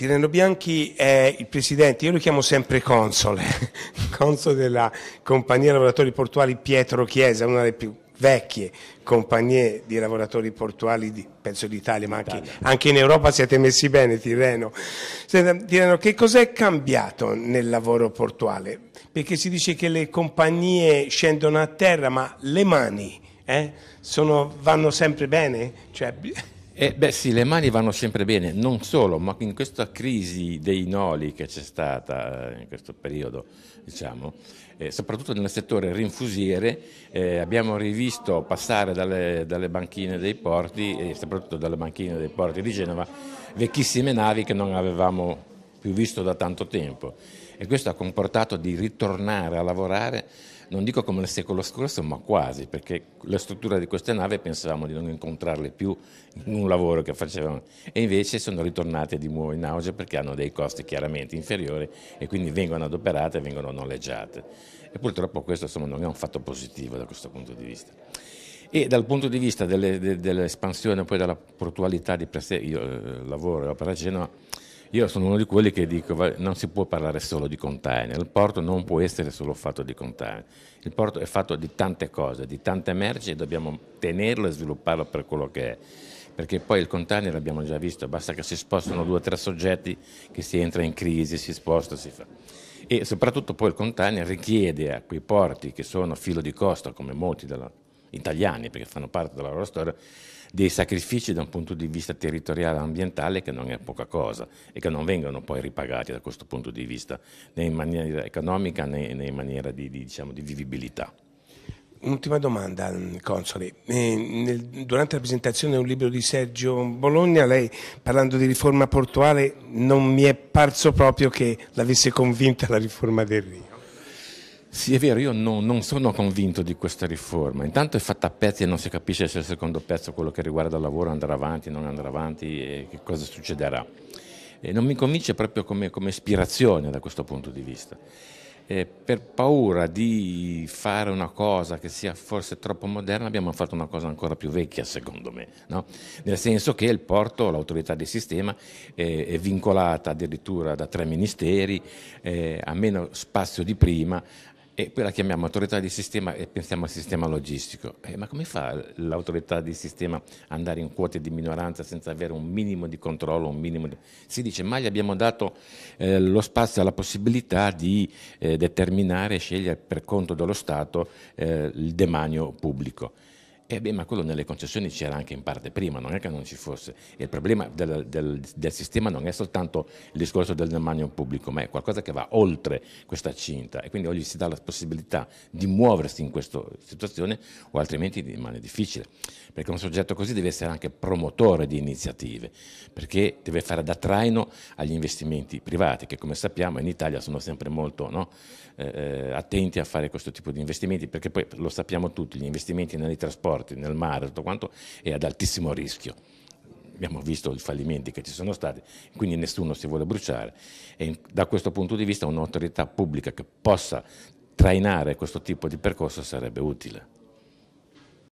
Tirano Bianchi è il presidente, io lo chiamo sempre console, console della compagnia lavoratori portuali Pietro Chiesa, una delle più vecchie compagnie di lavoratori portuali, di, penso d'Italia, ma anche, anche, in Europa siete messi bene, Tirreno. Tirreno, che cos'è cambiato nel lavoro portuale? Perché si dice che le compagnie scendono a terra, ma le mani eh, sono, vanno sempre bene? Cioè, eh beh sì, le mani vanno sempre bene, non solo, ma in questa crisi dei noli che c'è stata eh, in questo periodo, diciamo, eh, soprattutto nel settore rinfusiere, eh, abbiamo rivisto passare dalle, dalle, banchine dei porti e soprattutto dalle banchine dei porti di Genova vecchissime navi che non avevamo più visto da tanto tempo e questo ha comportato di ritornare a lavorare non dico come nel secolo scorso, ma quasi, perché la struttura di queste navi pensavamo di non incontrarle più in un lavoro che facevano e invece sono ritornate di nuovo in auge perché hanno dei costi chiaramente inferiori e quindi vengono adoperate e vengono noleggiate. E purtroppo questo insomma, non è un fatto positivo da questo punto di vista. E dal punto di vista delle, de, dell'espansione poi della portualità di per sé, io eh, lavoro e opera a Genova, io sono uno di quelli che dico che non si può parlare solo di container, il porto non può essere solo fatto di container, il porto è fatto di tante cose, di tante merci e dobbiamo tenerlo e svilupparlo per quello che è. Perché poi il container l'abbiamo già visto, basta che si spostano due o tre soggetti che si entra in crisi, si sposta, si fa. E soprattutto poi il container richiede a quei porti che sono filo di costa, come molti della, italiani, perché fanno parte della loro storia, dei sacrifici da un punto di vista territoriale e ambientale che non è poca cosa e che non vengono poi ripagati da questo punto di vista né in maniera economica né, né in maniera di, di, diciamo, di vivibilità. Un'ultima domanda, Console. Eh, durante la presentazione di un libro di Sergio Bologna, lei parlando di riforma portuale non mi è parso proprio che l'avesse convinta la riforma del Rio. Sì, è vero, io no, non sono convinto di questa riforma. Intanto è fatta a pezzi e non si capisce se il secondo pezzo, quello che riguarda il lavoro, andrà avanti, non andrà avanti e che cosa succederà. E non mi convince proprio come, come ispirazione da questo punto di vista. E per paura di fare una cosa che sia forse troppo moderna abbiamo fatto una cosa ancora più vecchia secondo me, no? nel senso che il porto, l'autorità di sistema eh, è vincolata addirittura da tre ministeri, eh, ha meno spazio di prima, e poi la chiamiamo autorità di sistema e pensiamo al sistema logistico. Eh, ma come fa l'autorità di sistema ad andare in quote di minoranza senza avere un minimo di controllo? Minimo di... Si dice, ma gli abbiamo dato eh, lo spazio alla possibilità di eh, determinare e scegliere per conto dello Stato eh, il demanio pubblico. Eh beh, ma quello nelle concessioni c'era anche in parte prima, non è che non ci fosse. il problema del, del, del, sistema non è soltanto il discorso del demanio pubblico, ma è qualcosa che va oltre questa cinta e quindi o gli si dà la possibilità di muoversi in questa situazione o altrimenti rimane difficile, perché un soggetto così deve essere anche promotore di iniziative, perché deve fare da traino agli investimenti privati, che come sappiamo in Italia sono sempre molto no, eh, eh attenti a fare questo tipo di investimenti, perché poi lo sappiamo tutti, gli investimenti nei trasporti, porti, nel mare, tutto quanto, è ad altissimo rischio. Abbiamo visto i fallimenti che ci sono stati, quindi nessuno si vuole bruciare. E da questo punto di vista un'autorità pubblica che possa trainare questo tipo di percorso sarebbe utile.